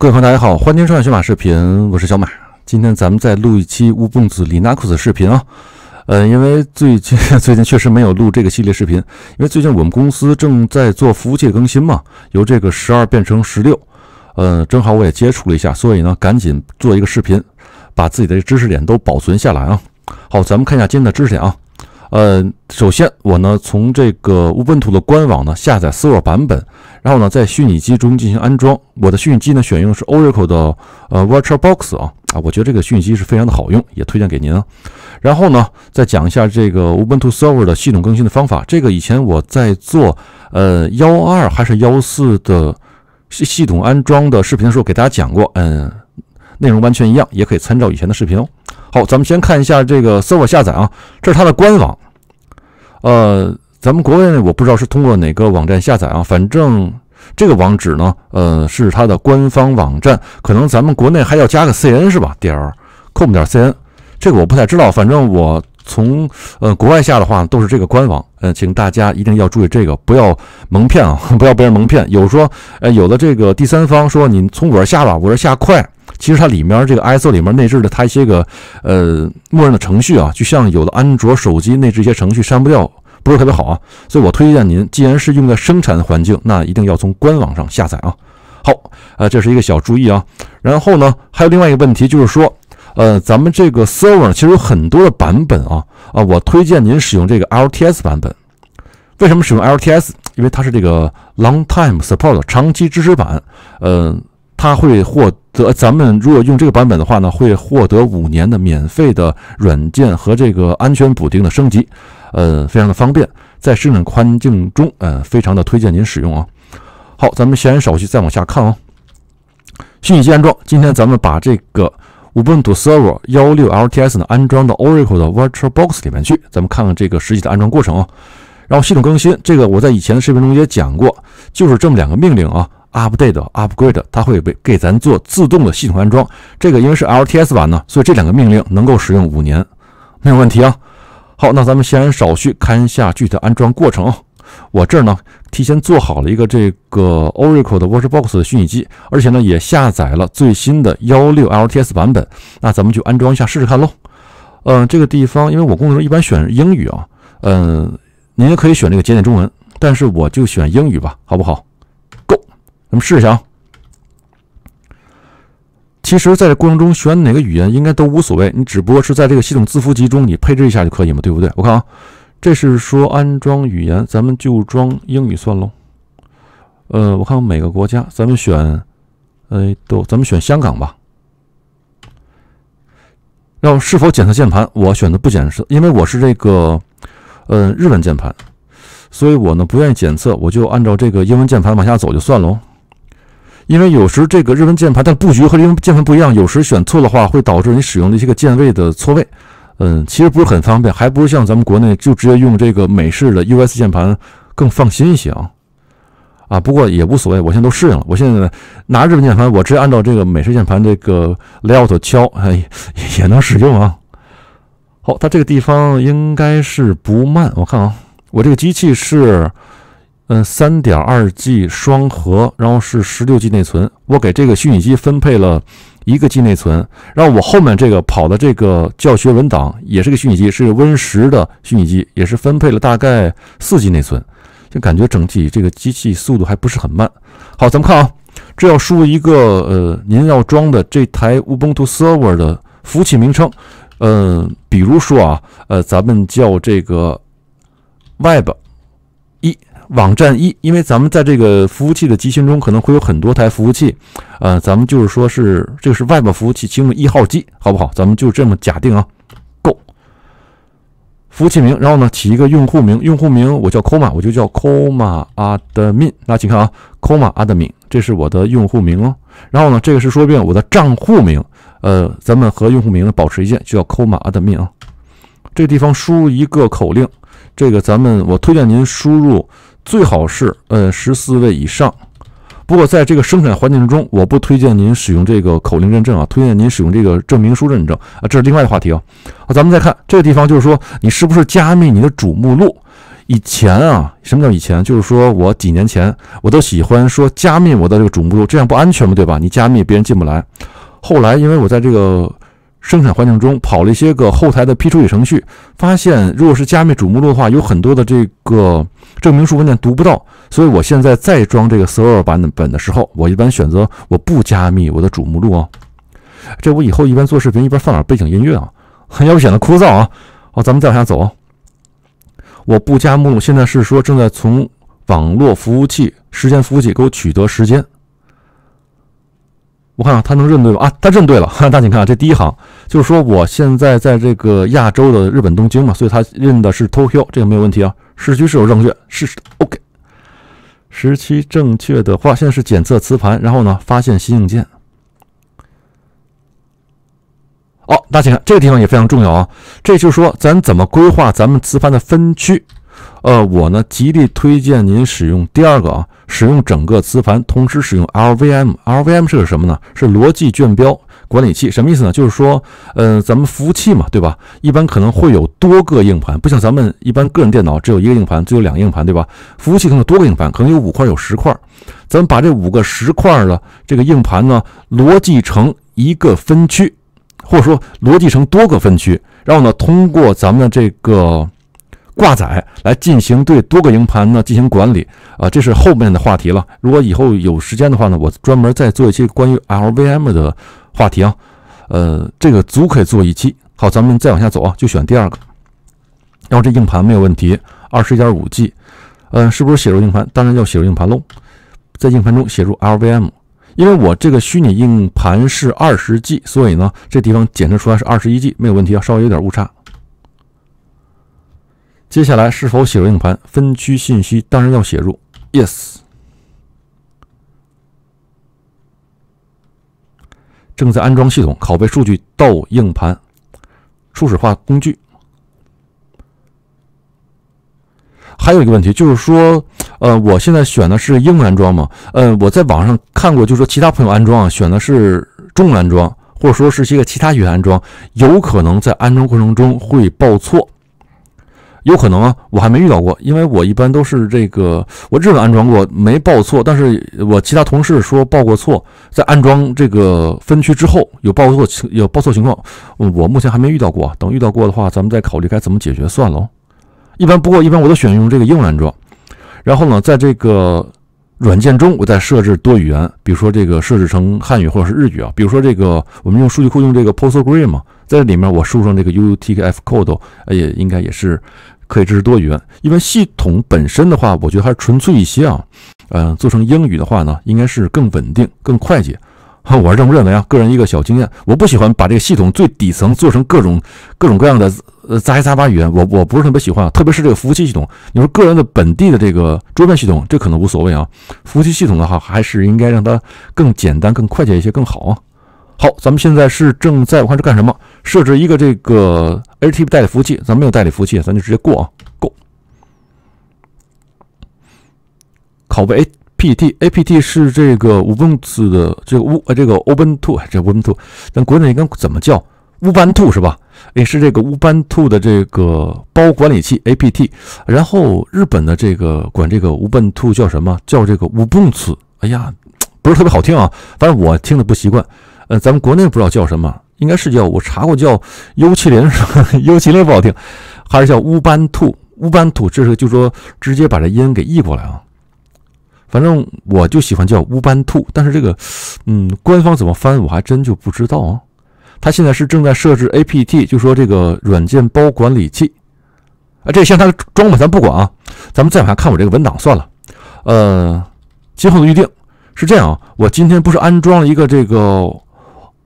各位朋友，大家好，欢迎收看小马视频，我是小马。今天咱们再录一期乌蹦子李纳库子视频啊，呃，因为最近 最近确实没有录这个系列视频，因为最近我们公司正在做服务器更新嘛，由这个十二变成十六，呃，正好我也接触了一下，所以呢，赶紧做一个视频，把自己的知识点都保存下来啊。好，咱们看一下今天的知识点啊。呃，首先我呢从这个 Ubuntu 的官网呢下载 Server 版本，然后呢在虚拟机中进行安装。我的虚拟机呢选用的是 Oracle 的呃 Virtual Box 啊啊，我觉得这个虚拟机是非常的好用，也推荐给您啊。然后呢再讲一下这个 Ubuntu Server 的系统更新的方法。这个以前我在做呃幺二还是幺四的系系统安装的视频的时候给大家讲过，嗯，内容完全一样，也可以参照以前的视频哦。好，咱们先看一下这个 server 下载啊，这是它的官网。呃，咱们国内我不知道是通过哪个网站下载啊，反正这个网址呢，呃，是它的官方网站。可能咱们国内还要加个 cn 是吧点 c o m 点 cn 这个我不太知道，反正我从呃国外下的话都是这个官网。嗯，请大家一定要注意这个，不要蒙骗啊，不要被人蒙骗。有说，呃，有的这个第三方说你从我这下吧，我这下快。其实它里面这个 I s O 里面内置的它一些个呃默认的程序啊，就像有的安卓手机内置一些程序删不掉，不是特别好啊。所以，我推荐您，既然是用在生产环境，那一定要从官网上下载啊。好，啊，这是一个小注意啊。然后呢，还有另外一个问题，就是说，呃，咱们这个 server 其实有很多的版本啊啊，我推荐您使用这个 LTS 版本。为什么使用 LTS？因为它是这个 Long Time Support 长期支持版，呃，它会获咱们如果用这个版本的话呢，会获得五年的免费的软件和这个安全补丁的升级，呃，非常的方便，在生产环境中，呃，非常的推荐您使用啊。好，咱们先少叙，再往下看啊。虚拟机安装，今天咱们把这个 Ubuntu Server 16 LTS 呢安装到 Oracle 的 Virtual Box 里面去，咱们看看这个实际的安装过程啊。然后系统更新，这个我在以前的视频中也讲过，就是这么两个命令啊。Update、Upgrade，它会为给咱做自动的系统安装。这个因为是 LTS 版呢，所以这两个命令能够使用五年，没有问题啊。好，那咱们先少去看一下具体的安装过程啊。我这儿呢提前做好了一个这个 Oracle 的 w a r t u a b o x 的虚拟机，而且呢也下载了最新的幺六 LTS 版本。那咱们就安装一下试试看喽。嗯，这个地方因为我工作一般选英语啊。嗯，您也可以选这个简点中文，但是我就选英语吧，好不好？咱们试一下啊。其实，在这过程中选哪个语言应该都无所谓，你只不过是在这个系统字符集中你配置一下就可以嘛，对不对？我看啊，这是说安装语言，咱们就装英语算喽。呃，我看每个国家，咱们选，哎，都，咱们选香港吧。要是否检测键盘，我选择不检测，因为我是这个，呃，日本键盘，所以我呢不愿意检测，我就按照这个英文键盘往下走就算喽。因为有时这个日文键盘它布局和日文键盘不一样，有时选错的话会导致你使用的一些个键位的错位，嗯，其实不是很方便，还不如像咱们国内就直接用这个美式的 US 键盘更放心一些啊。啊，不过也无所谓，我现在都适应了。我现在拿日本键盘，我直接按照这个美式键盘这个 layout 敲，也也能使用啊。好，它这个地方应该是不慢，我看啊，我这个机器是。嗯，三点二 G 双核，然后是十六 G 内存。我给这个虚拟机分配了一个 G 内存，然后我后面这个跑的这个教学文档也是个虚拟机，是 Win 十的虚拟机，也是分配了大概四 G 内存，就感觉整体这个机器速度还不是很慢。好，咱们看啊，这要输一个呃，您要装的这台 Ubuntu Server 的服务器名称，呃，比如说啊，呃，咱们叫这个 Web。网站一，因为咱们在这个服务器的集群中可能会有很多台服务器，呃，咱们就是说是这个是外部服务器，其中一号机，好不好？咱们就这么假定啊。Go，服务器名，然后呢起一个用户名，用户名我叫 k o m a 我就叫 k o m a admin。大家请看啊 k o m a admin，这是我的用户名哦。然后呢，这个是说一遍我的账户名，呃，咱们和用户名呢保持一致，就叫 k o m m a admin 啊。这地方输入一个口令，这个咱们我推荐您输入。最好是呃十四位以上，不过在这个生产环境中，我不推荐您使用这个口令认证啊，推荐您使用这个证明书认证啊，这是另外的话题啊。啊，咱们再看这个地方，就是说你是不是加密你的主目录？以前啊，什么叫以前？就是说我几年前我都喜欢说加密我的这个主目录，这样不安全嘛，对吧？你加密别人进不来。后来因为我在这个生产环境中跑了一些个后台的批处理程序，发现如果是加密主目录的话，有很多的这个证明书文件读不到。所以我现在再装这个 s e r r 版本的时候，我一般选择我不加密我的主目录啊。这我以后一般做视频一边放点背景音乐啊，要不显得枯燥啊。好，咱们再往下走啊。我不加目录，现在是说正在从网络服务器时间服务器给我取得时间。我看他能认对吧？啊，他认对了。大家请看啊，这第一行就是说我现在在这个亚洲的日本东京嘛，所以他认的是 Tokyo，这个没有问题啊。市区是否正确？是 o k 时期正确的话，现在是检测磁盘，然后呢发现新硬件。哦，大家请看这个地方也非常重要啊，这就是说咱怎么规划咱们磁盘的分区。呃，我呢极力推荐您使用第二个啊，使用整个磁盘，同时使用 LVM。LVM 是个什么呢？是逻辑卷标管理器。什么意思呢？就是说，嗯，咱们服务器嘛，对吧？一般可能会有多个硬盘，不像咱们一般个人电脑只有一个硬盘，只有两个硬盘，对吧？服务器可能多个硬盘，可能有五块，有十块。咱们把这五个、十块的这个硬盘呢，逻辑成一个分区，或者说逻辑成多个分区，然后呢，通过咱们的这个。挂载来进行对多个硬盘呢进行管理啊，这是后面的话题了。如果以后有时间的话呢，我专门再做一期关于 LVM 的话题啊。呃，这个足可以做一期。好，咱们再往下走啊，就选第二个。然后这硬盘没有问题，二十点五 G，呃，是不是写入硬盘？当然要写入硬盘喽，在硬盘中写入 LVM，因为我这个虚拟硬盘是二十 G，所以呢，这地方检测出来是二十一 G，没有问题啊，稍微有点误差。接下来是否写入硬盘分区信息？当然要写入。Yes。正在安装系统，拷贝数据到硬盘。初始化工具。还有一个问题就是说，呃，我现在选的是英文装嘛？呃，我在网上看过，就说其他朋友安装啊，选的是中文安装，或者说是一个其他语言安装，有可能在安装过程中会报错。有可能啊，我还没遇到过，因为我一般都是这个，我日本安装过，没报错。但是我其他同事说报过错，在安装这个分区之后有报错情有报错情况，我目前还没遇到过。等遇到过的话，咱们再考虑该怎么解决算了。一般不过一般我都选用这个英文安装，然后呢，在这个。软件中，我再设置多语言，比如说这个设置成汉语或者是日语啊。比如说这个，我们用数据库用这个 p o s t g r e s m l 嘛，在里面我输入上这个 u t f code，也应该也是可以支持多语言。因为系统本身的话，我觉得还是纯粹一些啊。嗯，做成英语的话呢，应该是更稳定、更快捷。我是这么认为啊，个人一个小经验，我不喜欢把这个系统最底层做成各种各种各样的呃杂七杂八语言，我我不是特别喜欢啊，特别是这个服务器系统，你说个人的本地的这个桌面系统，这可能无所谓啊，服务器系统的话，还是应该让它更简单、更快捷一些更好啊。好，咱们现在是正在我看是干什么？设置一个这个 HTTP 代理服务器，咱没有代理服务器，咱就直接过啊，Go，拷贝。哎，apt apt 是这个 Ubuntu 的这个乌呃这个 Open To 这 Ubuntu 咱国内应该怎么叫乌班 u 是吧？也是这个乌班 u 的这个包管理器 apt。然后日本的这个管这个乌班 u 叫什么叫这个 Ubuntu？哎呀，不是特别好听啊，反正我听的不习惯。呃，咱们国内不知道叫什么，应该是叫我查过叫尤是吧尤奇林不好听，还是叫乌班 u 乌班兔这是就说直接把这音给译过来啊。反正我就喜欢叫乌班兔，但是这个，嗯，官方怎么翻我还真就不知道啊。它现在是正在设置 APT，就说这个软件包管理器。啊，这先它装吧，咱不管啊。咱们再往下看我这个文档算了。呃，今后的预定是这样啊，我今天不是安装了一个这个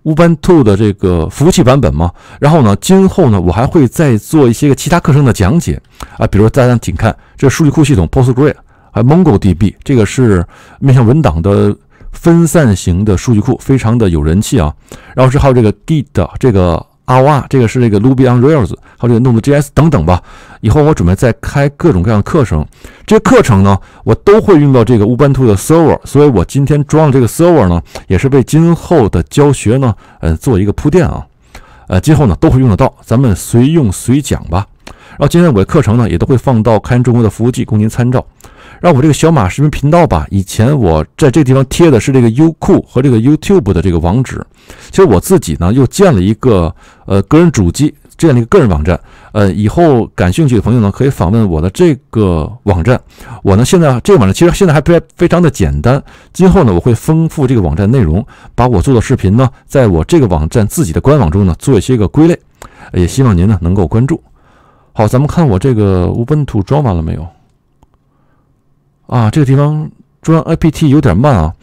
乌班兔的这个服务器版本吗？然后呢，今后呢，我还会再做一些个其他课程的讲解啊，比如大家请看，这数据库系统 p o s t g r e s 还 MongoDB，这个是面向文档的分散型的数据库，非常的有人气啊。然后是还有这个 Git，这个 ROR，这个是这个 Ruby on Rails，还有这个 Node.js 等等吧。以后我准备再开各种各样的课程，这些课程呢，我都会用到这个 Ubuntu 的 Server，所以我今天装的这个 Server 呢，也是为今后的教学呢，呃，做一个铺垫啊。呃，今后呢都会用得到，咱们随用随讲吧。然后今天我的课程呢，也都会放到开源中国的服务器供您参照。让我这个小马视频频道吧。以前我在这个地方贴的是这个优酷和这个 YouTube 的这个网址。其实我自己呢又建了一个呃个人主机建了一个个人网站。呃，以后感兴趣的朋友呢可以访问我的这个网站。我呢现在这个网站其实现在还非非常的简单。今后呢我会丰富这个网站内容，把我做的视频呢在我这个网站自己的官网中呢做一些个归类。也希望您呢能够关注。好，咱们看我这个 Ubuntu 装完了没有？啊，这个地方装 APT 有点慢啊！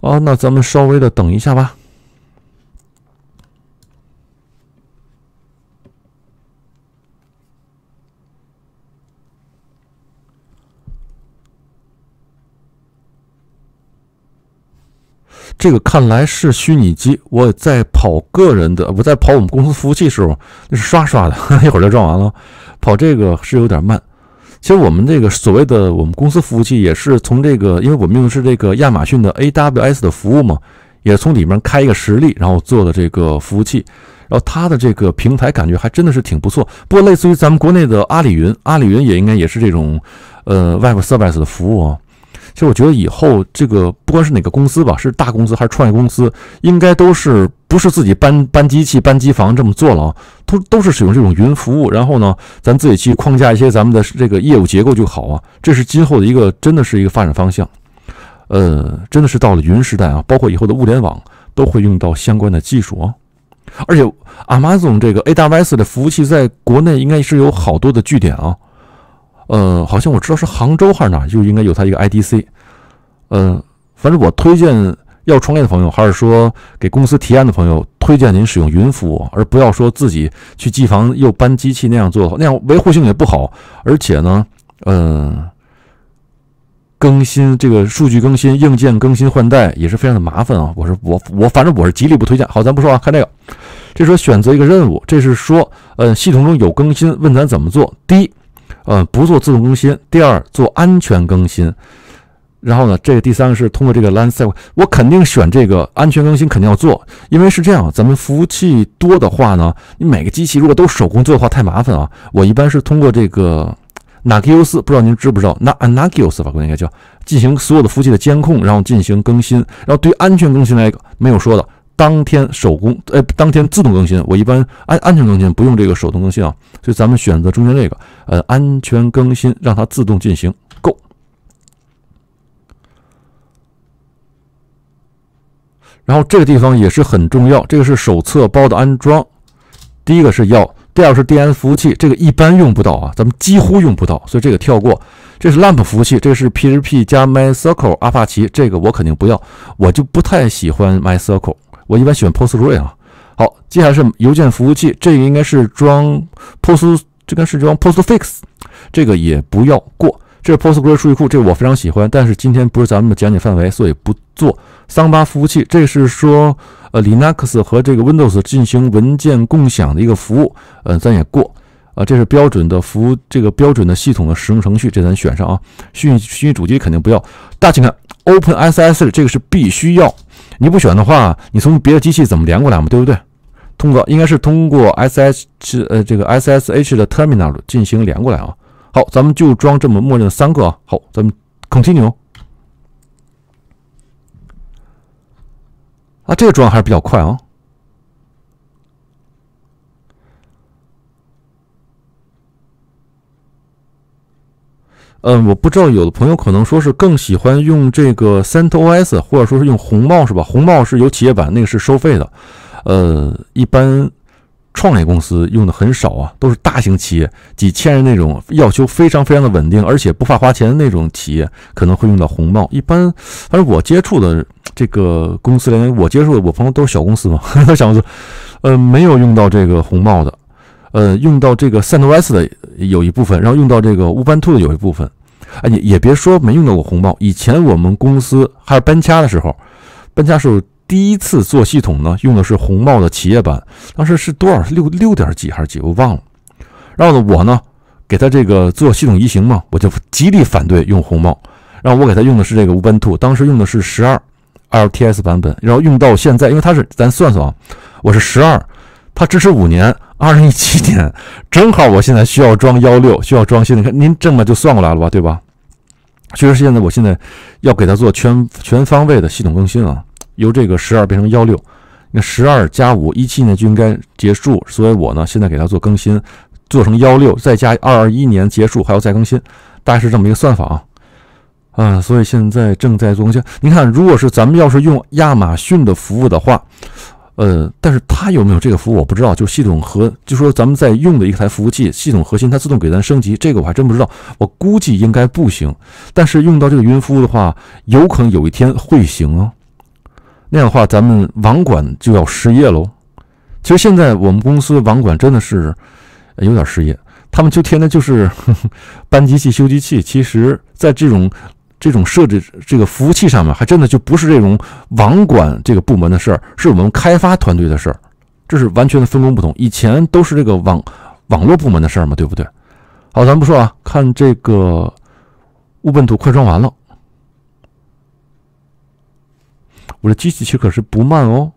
啊，那咱们稍微的等一下吧。这个看来是虚拟机，我在跑个人的，我在跑我们公司服务器时候，那是刷刷的，一会儿就装完了。跑这个是有点慢。其实我们这个所谓的我们公司服务器也是从这个，因为我们用的是这个亚马逊的 AWS 的服务嘛，也从里面开一个实例，然后做的这个服务器，然后它的这个平台感觉还真的是挺不错。不，过类似于咱们国内的阿里云，阿里云也应该也是这种，呃，Web Service 的服务啊。其实我觉得以后这个不管是哪个公司吧，是大公司还是创业公司，应该都是。不是自己搬搬机器、搬机房这么做了啊，都都是使用这种云服务。然后呢，咱自己去框架一些咱们的这个业务结构就好啊。这是今后的一个，真的是一个发展方向。呃，真的是到了云时代啊，包括以后的物联网都会用到相关的技术啊。而且，Amazon 这个 AWS 的服务器在国内应该是有好多的据点啊。呃，好像我知道是杭州还是哪，就应该有它一个 IDC。嗯，反正我推荐。要创业的朋友，还是说给公司提案的朋友，推荐您使用云服务，而不要说自己去机房又搬机器那样做，那样维护性也不好，而且呢，嗯，更新这个数据更新、硬件更新换代也是非常的麻烦啊。我是我我反正我是极力不推荐。好，咱不说啊，看这个，这时候选择一个任务，这是说，呃，系统中有更新，问咱怎么做？第一，呃，不做自动更新；第二，做安全更新。然后呢，这个第三个是通过这个 l a n d s c t e 我肯定选这个安全更新肯定要做，因为是这样，咱们服务器多的话呢，你每个机器如果都手工做的话太麻烦啊。我一般是通过这个 nagios，不知道您知不知道，那 n a g i o s 法官应该叫进行所有的服务器的监控，然后进行更新，然后对于安全更新来没有说的，当天手工，呃，当天自动更新。我一般安安全更新不用这个手动更新啊，所以咱们选择中间这个，呃，安全更新让它自动进行。然后这个地方也是很重要，这个是手册包的安装。第一个是要，第二个是 DNS 服务器，这个一般用不到啊，咱们几乎用不到，所以这个跳过。这是 LAMP 服务器，这是 PHP 加 MySQL，阿帕奇，这个我肯定不要，我就不太喜欢 MySQL，我一般喜欢 p o s t g r e s 啊。好，接下来是邮件服务器，这个应该是装 Post，应该是装 Postfix，这个也不要过。这是 p o s t g r e s 数据库，这个我非常喜欢，但是今天不是咱们的讲解范围，所以不做。桑巴服务器，这是说呃 Linux 和这个 Windows 进行文件共享的一个服务，呃，咱也过。啊，这是标准的服务，这个标准的系统的使用程序，这咱选上啊。虚拟虚拟主机肯定不要。大家请看 o p e n s s 这个是必须要，你不选的话，你从别的机器怎么连过来嘛？对不对？通过应该是通过 SSH 呃这个 SSH 的 Terminal 进行连过来啊。好，咱们就装这么默认的三个啊。好，咱们 continue 啊，这个装还是比较快啊。嗯，我不知道有的朋友可能说是更喜欢用这个 CentOS，或者说是用红帽是吧？红帽是有企业版，那个是收费的。呃，一般。创业公司用的很少啊，都是大型企业几千人那种，要求非常非常的稳定，而且不怕花钱的那种企业可能会用到红帽。一般，反正我接触的这个公司连我接触的我朋友都是小公司嘛，小公司，呃，没有用到这个红帽的，呃，用到这个 CentOS 的有一部分，然后用到这个 Ubuntu 的有一部分。哎，也也别说没用到过红帽。以前我们公司还有搬家的时候，搬家时候。第一次做系统呢，用的是红帽的企业版，当时是多少？六六点几还是几？我忘了。然后呢，我呢给他这个做系统移行嘛，我就极力反对用红帽。然后我给他用的是这个 Ubuntu，当时用的是十二 LTS 版本。然后用到现在，因为他是咱算算啊，我是十二，他支持五年，二零一七年正好我现在需要装幺六，需要装新的。看您这么就算过来了吧，对吧？确实现在我现在要给他做全全方位的系统更新啊。由这个十二变成幺六，那十二加五一七年就应该结束，所以我呢现在给它做更新，做成幺六再加二二一年结束还要再更新，大概是这么一个算法啊。所以现在正在做更新。你看，如果是咱们要是用亚马逊的服务的话，呃，但是它有没有这个服务我不知道。就系统核，就说咱们在用的一台服务器系统核心，它自动给咱升级，这个我还真不知道。我估计应该不行。但是用到这个云服务的话，有可能有一天会行啊。那样的话，咱们网管就要失业喽。其实现在我们公司网管真的是有点失业，他们就天天就是 搬机器、修机器。其实，在这种这种设置这个服务器上面，还真的就不是这种网管这个部门的事儿，是我们开发团队的事儿。这是完全的分工不同。以前都是这个网网络部门的事儿嘛，对不对？好，咱不说啊，看这个务本土快装完了。我的机器其实可是不慢哦，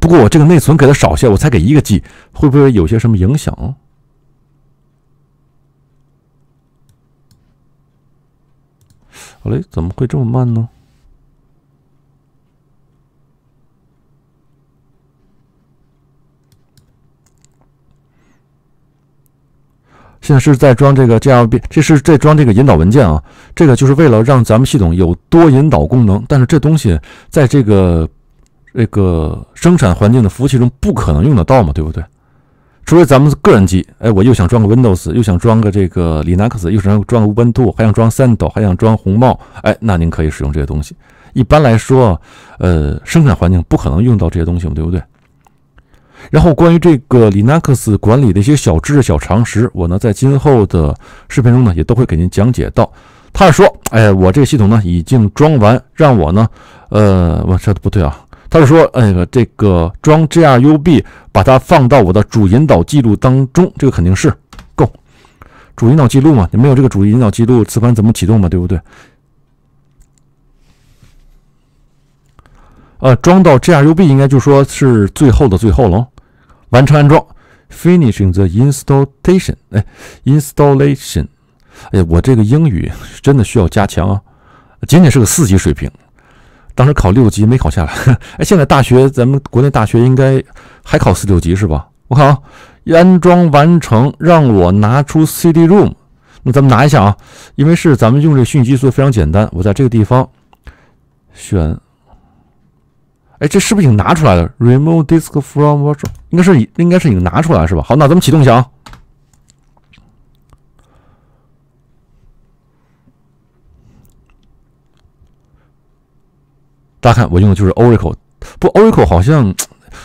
不过我这个内存给的少些，我才给一个 G，会不会有些什么影响？好嘞，怎么会这么慢呢？现在是在装这个 g l b 这是这装这个引导文件啊，这个就是为了让咱们系统有多引导功能。但是这东西在这个这个生产环境的服务器中不可能用得到嘛，对不对？除非咱们个人机，哎，我又想装个 Windows，又想装个这个 Linux，又想装个 Ubuntu，还想装 s e n d o 还想装红帽，哎，那您可以使用这些东西。一般来说，呃，生产环境不可能用到这些东西嘛，对不对？然后关于这个 Linux 管理的一些小知识、小常识，我呢在今后的视频中呢也都会给您讲解到。他是说，哎，我这个系统呢已经装完，让我呢，呃，我说不对啊，他是说，哎个这个装 GRUB，把它放到我的主引导记录当中，这个肯定是够。主引导记录嘛，你没有这个主引导记录，磁盘怎么启动嘛，对不对？呃，装到 GRUB 应该就说是最后的最后了，完成安装，finishing the installation，哎，installation，哎，我这个英语真的需要加强啊，仅仅是个四级水平，当时考六级没考下来，哎，现在大学咱们国内大学应该还考四六级是吧？我看啊，安装完成，让我拿出 CD-ROM，那咱们拿一下啊，因为是咱们用这机，所以非常简单，我在这个地方选。哎，这是不是已经拿出来了？Remove disk from virtual，应该是应该是已经拿出来是吧？好，那咱们启动一下啊。大家看，我用的就是 Oracle，不，Oracle 好像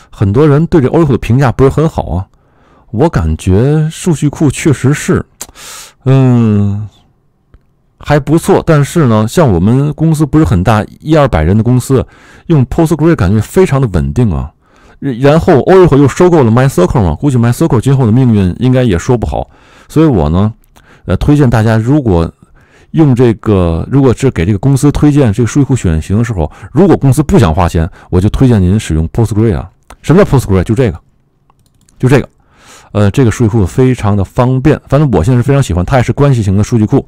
很多人对这 Oracle 的评价不是很好啊。我感觉数据库确实是，嗯。还不错，但是呢，像我们公司不是很大，一二百人的公司，用 p o s t g r e s 感觉非常的稳定啊。然后 Oracle 又收购了 MySQL 嘛，估计 MySQL 今后的命运应该也说不好。所以我呢，呃，推荐大家，如果用这个，如果是给这个公司推荐这个数据库选型的时候，如果公司不想花钱，我就推荐您使用 p o s t g r e s 啊。什么叫 p o s t g r e s 就这个，就这个，呃，这个数据库非常的方便，反正我现在是非常喜欢，它也是关系型的数据库。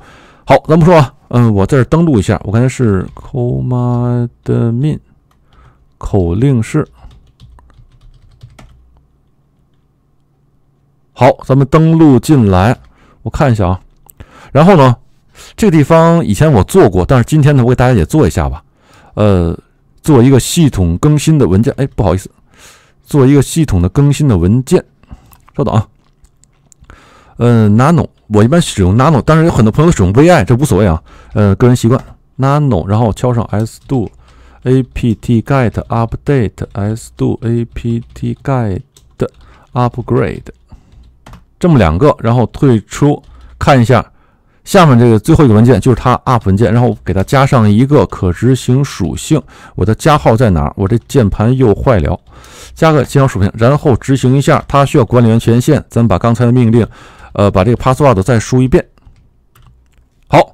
好，咱们说啊，嗯，我在这登录一下。我刚才是 command min，口令是。好，咱们登录进来。我看一下啊。然后呢，这个地方以前我做过，但是今天呢，我给大家也做一下吧。呃，做一个系统更新的文件。哎，不好意思，做一个系统的更新的文件。稍等啊。嗯，nano。我一般使用 nano，但是有很多朋友都使用 vi，这无所谓啊，呃，个人习惯 nano，然后敲上 s d o apt-get u p d a t e s d o apt-get upgrade，这么两个，然后退出，看一下下面这个最后一个文件就是它 up 文件，然后给它加上一个可执行属性，我的加号在哪？我这键盘又坏了，加个加上属性，然后执行一下，它需要管理员权限，咱们把刚才的命令。呃，把这个 password 再输一遍。好，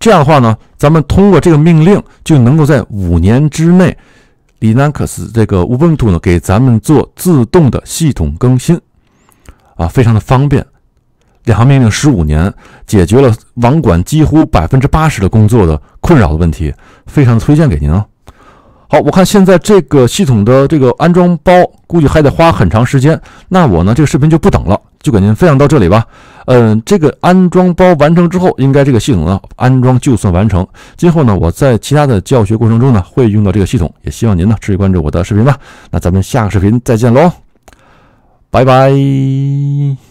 这样的话呢，咱们通过这个命令，就能够在五年之内，Linux 这个 Ubuntu 呢给咱们做自动的系统更新，啊，非常的方便。两行命令，十五年，解决了网管几乎百分之八十的工作的困扰的问题，非常推荐给您啊。好，我看现在这个系统的这个安装包估计还得花很长时间，那我呢这个视频就不等了，就给您分享到这里吧。嗯，这个安装包完成之后，应该这个系统呢安装就算完成。今后呢，我在其他的教学过程中呢会用到这个系统，也希望您呢持续关注我的视频吧。那咱们下个视频再见喽，拜拜。